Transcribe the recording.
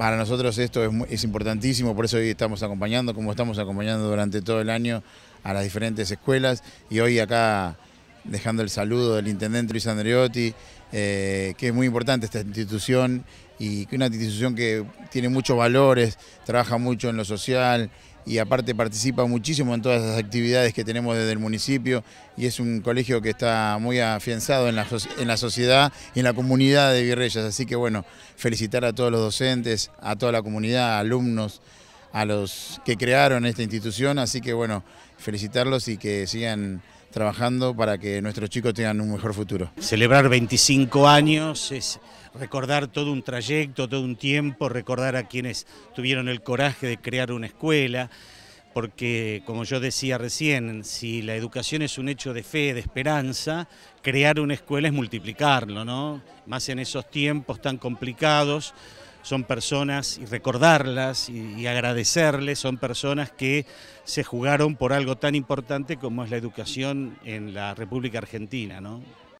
Para nosotros esto es, importantísimo, por eso hoy estamos acompañando, como estamos acompañando durante todo el año a las diferentes escuelas y hoy acá dejando el saludo del intendente Luis Andreotti, eh, que es muy importante esta institución y que una institución que tiene muchos valores, trabaja mucho en lo social y aparte participa muchísimo en todas las actividades que tenemos desde el municipio y es un colegio que está muy afianzado en la, en la sociedad y en la comunidad de Virreyes. Así que bueno, felicitar a todos los docentes, a toda la comunidad, alumnos a los que crearon esta institución, así que bueno, felicitarlos y que sigan trabajando para que nuestros chicos tengan un mejor futuro. Celebrar 25 años es recordar todo un trayecto, todo un tiempo, recordar a quienes tuvieron el coraje de crear una escuela, porque como yo decía recién, si la educación es un hecho de fe, de esperanza, crear una escuela es multiplicarlo, ¿no? Más en esos tiempos tan complicados son personas, y recordarlas y, agradecerles, son personas que se jugaron por algo tan importante como es la educación en la República Argentina,